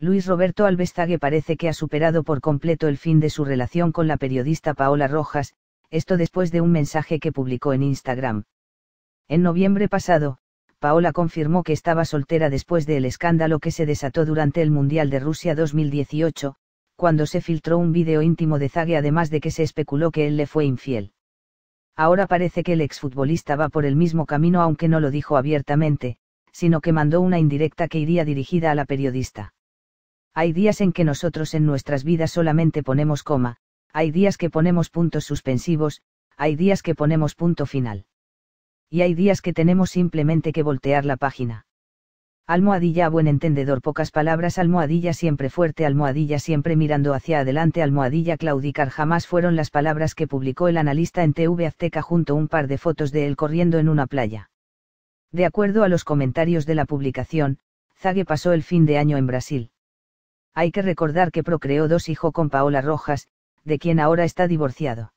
Luis Roberto Alves Zague parece que ha superado por completo el fin de su relación con la periodista Paola Rojas, esto después de un mensaje que publicó en Instagram. En noviembre pasado, Paola confirmó que estaba soltera después del escándalo que se desató durante el Mundial de Rusia 2018, cuando se filtró un vídeo íntimo de Zague además de que se especuló que él le fue infiel. Ahora parece que el exfutbolista va por el mismo camino aunque no lo dijo abiertamente, sino que mandó una indirecta que iría dirigida a la periodista. Hay días en que nosotros en nuestras vidas solamente ponemos coma, hay días que ponemos puntos suspensivos, hay días que ponemos punto final. Y hay días que tenemos simplemente que voltear la página. Almohadilla buen entendedor, pocas palabras, almohadilla siempre fuerte, almohadilla siempre mirando hacia adelante, almohadilla claudicar jamás fueron las palabras que publicó el analista en TV Azteca junto a un par de fotos de él corriendo en una playa. De acuerdo a los comentarios de la publicación, Zague pasó el fin de año en Brasil. Hay que recordar que procreó dos hijos con Paola Rojas, de quien ahora está divorciado.